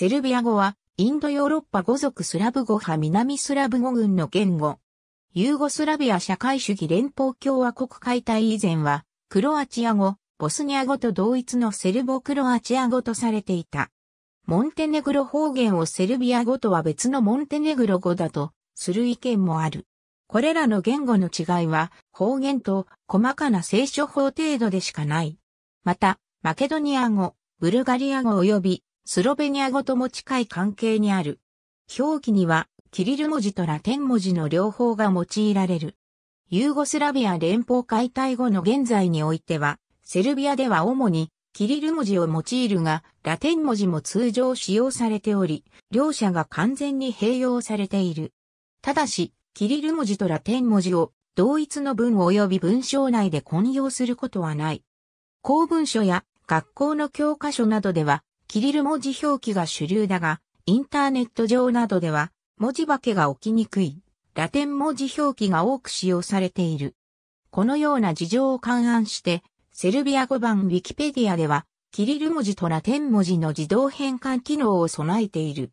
セルビア語は、インドヨーロッパ語族スラブ語派南スラブ語群の言語。ユーゴスラビア社会主義連邦共和国解体以前は、クロアチア語、ボスニア語と同一のセルボクロアチア語とされていた。モンテネグロ方言をセルビア語とは別のモンテネグロ語だとする意見もある。これらの言語の違いは方言と細かな聖書法程度でしかない。また、マケドニア語、ブルガリア語及びスロベニア語とも近い関係にある。表記には、キリル文字とラテン文字の両方が用いられる。ユーゴスラビア連邦解体後の現在においては、セルビアでは主にキリル文字を用いるが、ラテン文字も通常使用されており、両者が完全に併用されている。ただし、キリル文字とラテン文字を同一の文及び文章内で混用することはない。公文書や学校の教科書などでは、キリル文字表記が主流だが、インターネット上などでは、文字化けが起きにくい、ラテン文字表記が多く使用されている。このような事情を勘案して、セルビア語版ウィキペディアでは、キリル文字とラテン文字の自動変換機能を備えている。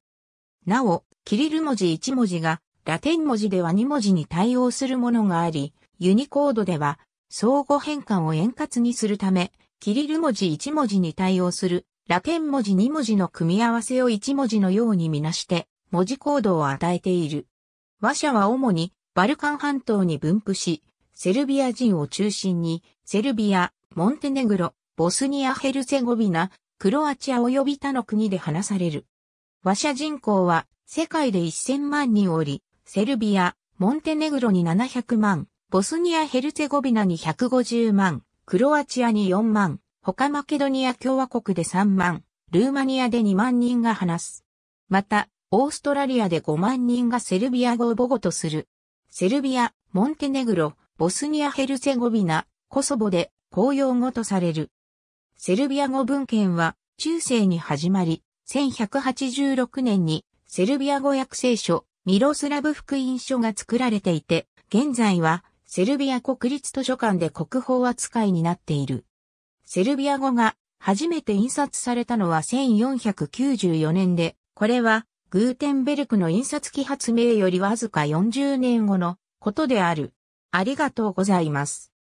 なお、キリル文字1文字が、ラテン文字では2文字に対応するものがあり、ユニコードでは、相互変換を円滑にするため、キリル文字1文字に対応するラテン文字2文字の組み合わせを1文字のようにみなして、文字コードを与えている。和社は主にバルカン半島に分布し、セルビア人を中心に、セルビア、モンテネグロ、ボスニア・ヘルセゴビナ、クロアチア及び他の国で話される。和社人口は世界で1000万人おり、セルビア、モンテネグロに700万、ボスニア・ヘルセゴビナに150万、クロアチアに4万、他マケドニア共和国で3万、ルーマニアで2万人が話す。また、オーストラリアで5万人がセルビア語を母語とする。セルビア、モンテネグロ、ボスニア・ヘルセゴビナ、コソボで公用語とされる。セルビア語文献は中世に始まり、1186年にセルビア語訳聖書、ミロスラブ福音書が作られていて、現在はセルビア国立図書館で国宝扱いになっている。セルビア語が初めて印刷されたのは1494年で、これはグーテンベルクの印刷機発明よりわずか40年後のことである。ありがとうございます。